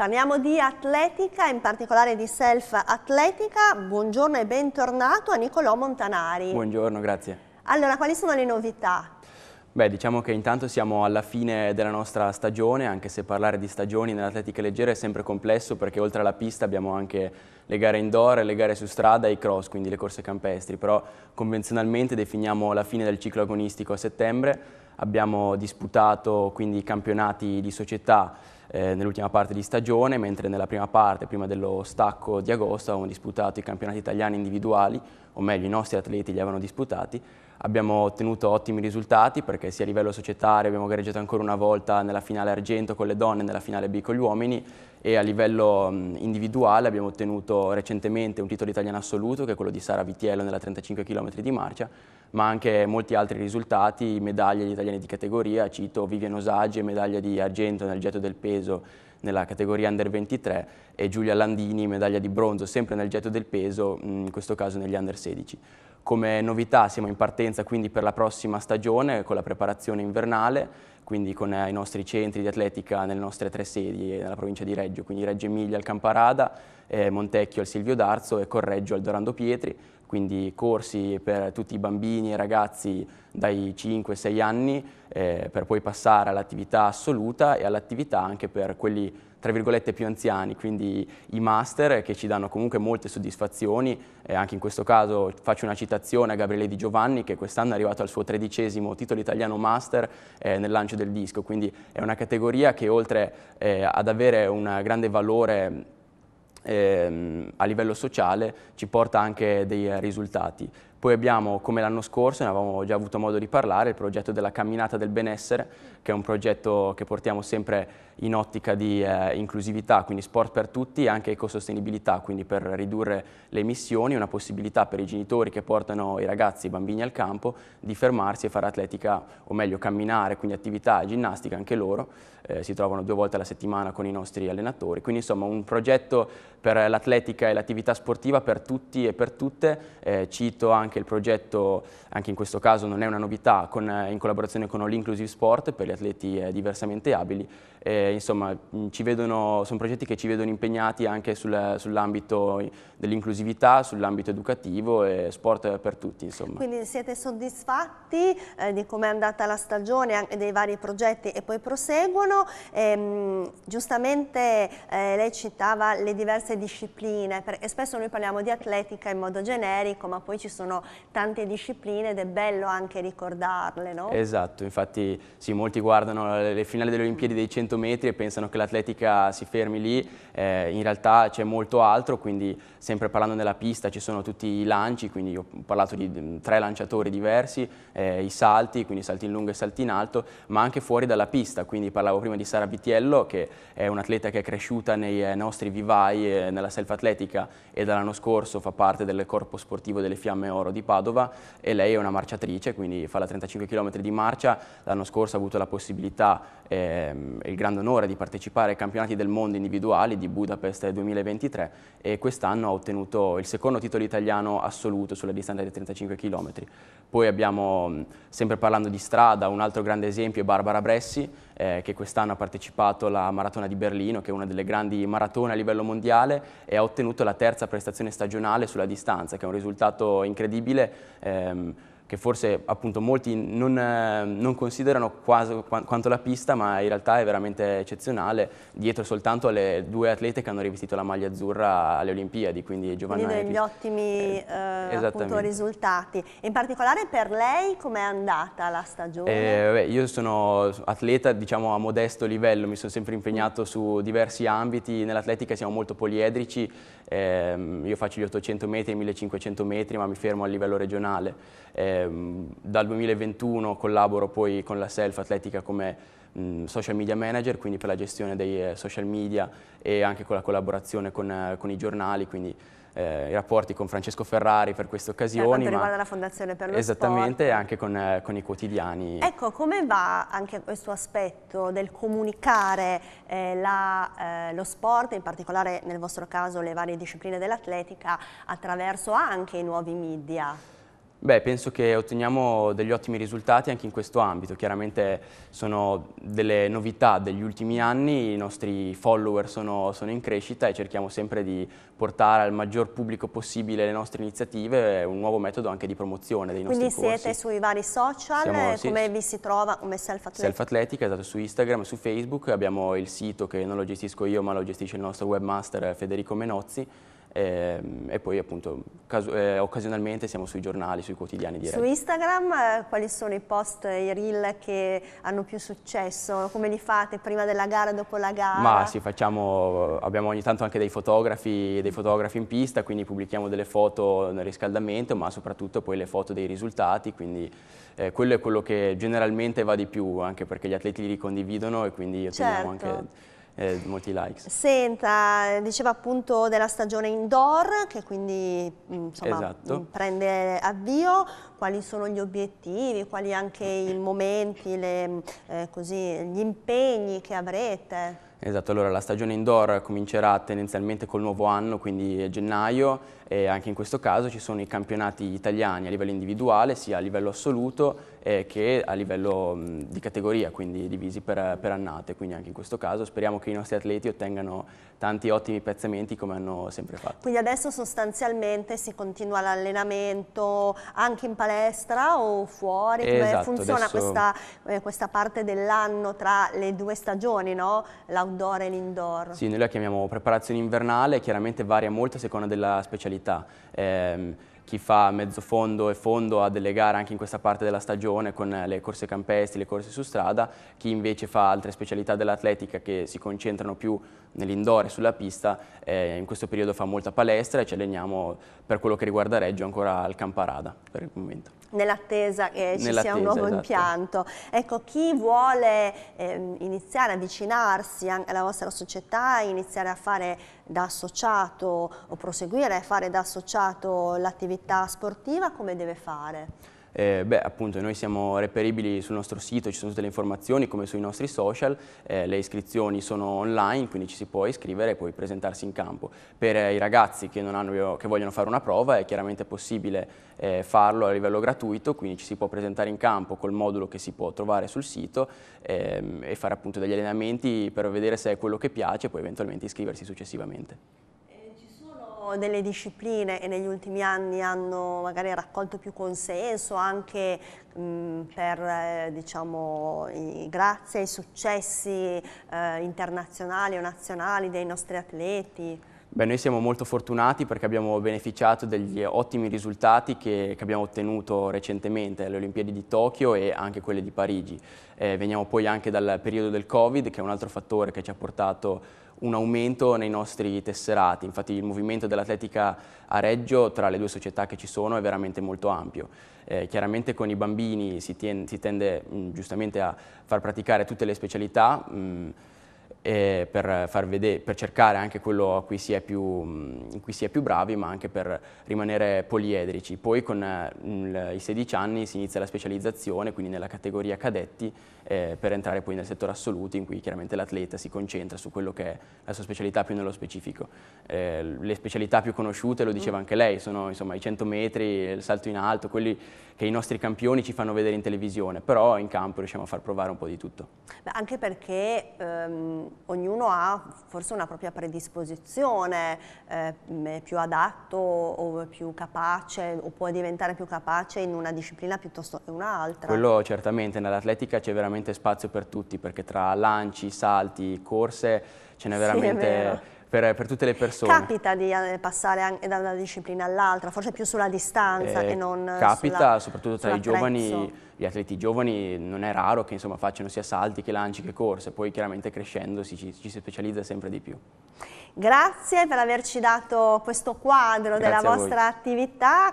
Parliamo di atletica, in particolare di self-atletica. Buongiorno e bentornato a Nicolò Montanari. Buongiorno, grazie. Allora, quali sono le novità? Beh, diciamo che intanto siamo alla fine della nostra stagione, anche se parlare di stagioni nell'atletica leggera è sempre complesso perché oltre alla pista abbiamo anche le gare indoor, le gare su strada e i cross, quindi le corse campestri, però convenzionalmente definiamo la fine del ciclo agonistico a settembre, abbiamo disputato quindi campionati di società eh, nell'ultima parte di stagione, mentre nella prima parte, prima dello stacco di agosto, avevamo disputato i campionati italiani individuali, o meglio i nostri atleti li avevano disputati. Abbiamo ottenuto ottimi risultati perché sia a livello societario abbiamo gareggiato ancora una volta nella finale argento con le donne e nella finale B con gli uomini e a livello individuale abbiamo ottenuto recentemente un titolo italiano assoluto che è quello di Sara Vitiello nella 35 km di marcia, ma anche molti altri risultati, medaglie di italiani di categoria, cito Vivian Osagi, medaglia di argento nel getto del peso nella categoria Under 23 e Giulia Landini, medaglia di bronzo sempre nel getto del peso, in questo caso negli Under 16. Come novità siamo in partenza quindi per la prossima stagione con la preparazione invernale, quindi con eh, i nostri centri di atletica nelle nostre tre sedi eh, nella provincia di Reggio, quindi Reggio Emilia al Camparada, eh, Montecchio al Silvio D'Arzo e Correggio al Dorando Pietri, quindi corsi per tutti i bambini e ragazzi dai 5-6 anni eh, per poi passare all'attività assoluta e all'attività anche per quelli tra virgolette più anziani, quindi i master che ci danno comunque molte soddisfazioni, eh, anche in questo caso faccio una citazione a Gabriele Di Giovanni che quest'anno è arrivato al suo tredicesimo titolo italiano master eh, nel lancio del disco, quindi è una categoria che oltre eh, ad avere un grande valore ehm, a livello sociale ci porta anche dei risultati. Poi abbiamo, come l'anno scorso, ne avevamo già avuto modo di parlare, il progetto della Camminata del Benessere, che è un progetto che portiamo sempre in ottica di eh, inclusività, quindi sport per tutti e anche ecosostenibilità, quindi per ridurre le emissioni, una possibilità per i genitori che portano i ragazzi, i bambini al campo, di fermarsi e fare atletica, o meglio camminare, quindi attività, ginnastica anche loro, eh, si trovano due volte alla settimana con i nostri allenatori, quindi insomma un progetto per l'atletica e l'attività sportiva per tutti e per tutte, eh, cito anche anche il progetto, anche in questo caso non è una novità, con, eh, in collaborazione con All Inclusive Sport per gli atleti eh, diversamente abili. Eh, insomma, vedono, sono progetti che ci vedono impegnati anche sul, sull'ambito dell'inclusività, sull'ambito educativo e sport per tutti. Insomma. Quindi siete soddisfatti eh, di come è andata la stagione e dei vari progetti e poi proseguono. Ehm, giustamente eh, lei citava le diverse discipline perché spesso noi parliamo di atletica in modo generico ma poi ci sono tante discipline ed è bello anche ricordarle, no? Esatto, infatti sì, molti guardano le finali delle Olimpiadi dei 100 metri e pensano che l'atletica si fermi lì, eh, in realtà c'è molto altro, quindi sempre parlando della pista ci sono tutti i lanci, quindi ho parlato di tre lanciatori diversi, eh, i salti, quindi salti in lungo e salti in alto, ma anche fuori dalla pista, quindi parlavo prima di Sara Bittiello che è un'atleta che è cresciuta nei eh, nostri vivai, eh, nella self atletica e dall'anno scorso fa parte del corpo sportivo delle Fiamme Oro Mauro di Padova e lei è una marciatrice, quindi fa la 35 km di marcia. L'anno scorso ha avuto la possibilità ehm, e ehm, il grande onore di partecipare ai campionati del mondo individuali di Budapest 2023 e quest'anno ha ottenuto il secondo titolo italiano assoluto sulla distanza dei 35 km. Poi abbiamo, sempre parlando di strada, un altro grande esempio è Barbara Bressi, eh, che quest'anno ha partecipato alla Maratona di Berlino, che è una delle grandi maratone a livello mondiale, e ha ottenuto la terza prestazione stagionale sulla distanza, che è un risultato incredibile. Ehm, che forse appunto molti non, non considerano quasi, quanto la pista, ma in realtà è veramente eccezionale, dietro soltanto alle due atlete che hanno rivestito la maglia azzurra alle Olimpiadi, quindi Giovanna Quindi degli ottimi eh, eh appunto, risultati. In particolare per lei com'è andata la stagione? Eh, vabbè, io sono atleta diciamo a modesto livello, mi sono sempre impegnato su diversi ambiti, nell'atletica siamo molto poliedrici, eh, io faccio gli 800 metri, i 1500 metri, ma mi fermo a livello regionale. Eh, Ehm, dal 2021 collaboro poi con la Self Atletica come social media manager, quindi per la gestione dei eh, social media e anche con la collaborazione con, eh, con i giornali, quindi eh, i rapporti con Francesco Ferrari per queste cioè, occasioni. Per quanto riguarda la Fondazione per lo Esattamente, sport. anche con, eh, con, i quotidiani. Ecco, come va anche questo aspetto del comunicare eh, la, eh, lo sport, in particolare nel vostro caso le varie discipline dell'atletica, attraverso anche i nuovi media? Beh, penso che otteniamo degli ottimi risultati anche in questo ambito. Chiaramente sono delle novità degli ultimi anni, i nostri follower sono, sono in crescita e cerchiamo sempre di portare al maggior pubblico possibile le nostre iniziative, un nuovo metodo anche di promozione dei Quindi nostri corsi. Quindi siete sui vari social, Siamo, eh, come vi si trova come Self Atletica? Self Atletica, esatto, su Instagram, su Facebook, abbiamo il sito che non lo gestisco io ma lo gestisce il nostro webmaster Federico Menozzi, Ehm, e poi appunto eh, occasionalmente siamo sui giornali, sui quotidiani diretti. Su Instagram eh, quali sono i post, i reel che hanno più successo? Come li fate prima della gara, dopo la gara? Ma sì, facciamo, abbiamo ogni tanto anche dei fotografi, dei fotografi in pista, quindi pubblichiamo delle foto nel riscaldamento, ma soprattutto poi le foto dei risultati, quindi eh, quello è quello che generalmente va di più, anche perché gli atleti li condividono e quindi otteniamo certo. anche eh, molti likes. Senta, diceva appunto della stagione indoor che quindi mm, insomma, esatto. Mm, prende avvio, quali sono gli obiettivi, quali anche i momenti, le, mm, eh, così, gli impegni che avrete? Esatto, allora la stagione indoor comincerà tendenzialmente col nuovo anno, quindi gennaio, e anche in questo caso ci sono i campionati italiani a livello individuale, sia a livello assoluto eh, che a livello mh, di categoria, quindi divisi per, per, annate, quindi anche in questo caso speriamo che i nostri atleti ottengano tanti ottimi piazzamenti come hanno sempre fatto. Quindi adesso sostanzialmente si continua l'allenamento anche in palestra o fuori? Come esatto, funziona adesso... questa, eh, questa, parte dell'anno tra le due stagioni, no? La l'outdoor e l'indoor? Sì, noi la chiamiamo preparazione invernale, chiaramente varia molto a seconda della specialità. Eh, chi fa mezzo fondo e fondo ha delle gare anche in questa parte della stagione con le corse campestri, le corse su strada, chi invece fa altre specialità dell'atletica che si concentrano più nell'indoor e sulla pista, eh, in questo periodo fa molta palestra e ci alleniamo per quello che riguarda Reggio ancora al Camparada per il momento nell'attesa che ci nell sia un nuovo esatto. impianto. Ecco, chi vuole eh, iniziare a avvicinarsi alla vostra società, iniziare a fare da associato o proseguire a fare da associato l'attività sportiva, come deve fare? Eh, beh, appunto, noi siamo reperibili sul nostro sito, ci sono tutte le informazioni come sui nostri social, eh, le iscrizioni sono online, quindi ci si può iscrivere e poi presentarsi in campo. Per eh, i ragazzi che, hanno, che, vogliono fare una prova è chiaramente possibile eh, farlo a livello gratuito, quindi ci si può presentare in campo col modulo che si può trovare sul sito ehm, e fare appunto degli allenamenti per vedere se è quello che piace e poi eventualmente iscriversi successivamente delle discipline che negli ultimi anni hanno magari raccolto più consenso anche per, eh, diciamo, grazie ai successi eh, internazionali o nazionali dei nostri atleti? Beh, noi siamo molto fortunati perché abbiamo beneficiato degli ottimi risultati che, che abbiamo ottenuto recentemente alle Olimpiadi di Tokyo e anche quelle di Parigi. Eh, veniamo poi anche dal periodo del Covid, che è un altro fattore che ci ha portato un aumento nei nostri tesserati, infatti il movimento dell'atletica a Reggio tra le due società che ci sono è veramente molto ampio. Eh, chiaramente con i bambini si, si tende mm, giustamente a far praticare tutte le specialità, mh, mm, eh, per, far vedere, per cercare anche quello a cui si, è più, in cui si è più bravi, ma anche per rimanere poliedrici. Poi con eh, i 16 anni si inizia la specializzazione, quindi nella categoria cadetti, eh, per entrare poi nel settore assoluto, in cui chiaramente l'atleta si concentra su quello che è la sua specialità più nello specifico. Eh, le specialità più conosciute, lo diceva mm. anche lei, sono insomma, i 100 metri, il salto in alto, quelli che i nostri campioni ci fanno vedere in televisione, però in campo riusciamo a far provare un po' di tutto. Ma anche perché... Um ognuno ha forse una propria predisposizione, eh, è più adatto o più capace o può diventare più capace in una disciplina piuttosto che un'altra. Quello certamente, nell'atletica c'è veramente spazio per tutti perché tra lanci, salti, corse ce n'è veramente... Sì, per, per, tutte le persone. Capita di eh, passare anche da una disciplina all'altra, forse più sulla distanza eh, che non Capita, sulla, soprattutto tra i giovani, gli atleti giovani, non è raro che insomma, facciano sia salti che lanci che corse, poi chiaramente crescendo ci, ci si specializza sempre di più. Grazie per averci dato questo quadro Grazie della vostra attività.